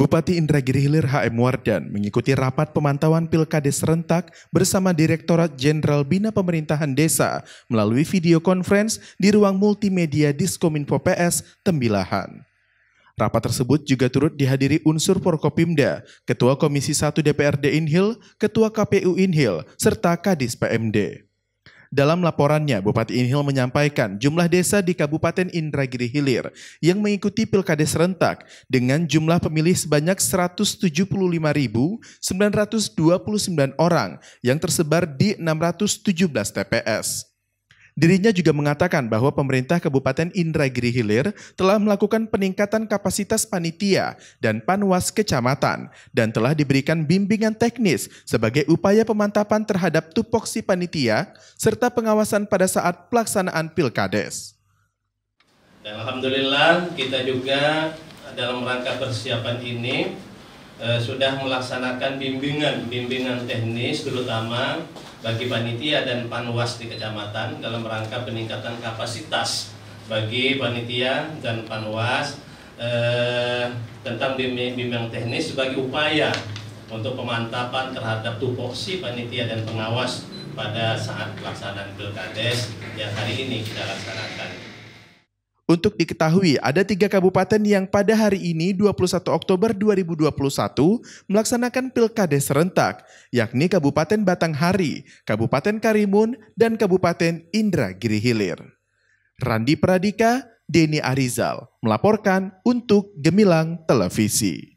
Bupati Indragiri Hilir HM Wardan mengikuti rapat pemantauan Pilkades serentak bersama Direktorat Jenderal Bina Pemerintahan Desa melalui video conference di ruang multimedia Diskominfo PS Tembilahan. Rapat tersebut juga turut dihadiri unsur Porkopimda, Ketua Komisi 1 DPRD Inhil, Ketua KPU Inhil, serta Kadis PMD. Dalam laporannya, Bupati Inhil menyampaikan jumlah desa di Kabupaten Indragiri Hilir yang mengikuti Pilkades serentak dengan jumlah pemilih sebanyak 175.929 orang yang tersebar di 617 TPS. Dirinya juga mengatakan bahwa pemerintah Kabupaten Indragiri Hilir telah melakukan peningkatan kapasitas panitia dan panwas kecamatan dan telah diberikan bimbingan teknis sebagai upaya pemantapan terhadap tupoksi panitia serta pengawasan pada saat pelaksanaan pilkades. Dan Alhamdulillah kita juga dalam rangka persiapan ini Eh, sudah melaksanakan bimbingan-bimbingan teknis terutama bagi panitia dan panwas di kecamatan dalam rangka peningkatan kapasitas bagi panitia dan panwas e, tentang bimbingan teknis sebagai upaya untuk pemantapan terhadap tupoksi panitia dan pengawas pada saat pelaksanaan pilkades yang hari ini kita laksanakan. Untuk diketahui, ada tiga kabupaten yang pada hari ini 21 Oktober 2021 melaksanakan pilkada serentak, yakni Kabupaten Batanghari, Kabupaten Karimun, dan Kabupaten Indragiri Hilir. Randi Pradika, Deni Arizal melaporkan untuk Gemilang Televisi.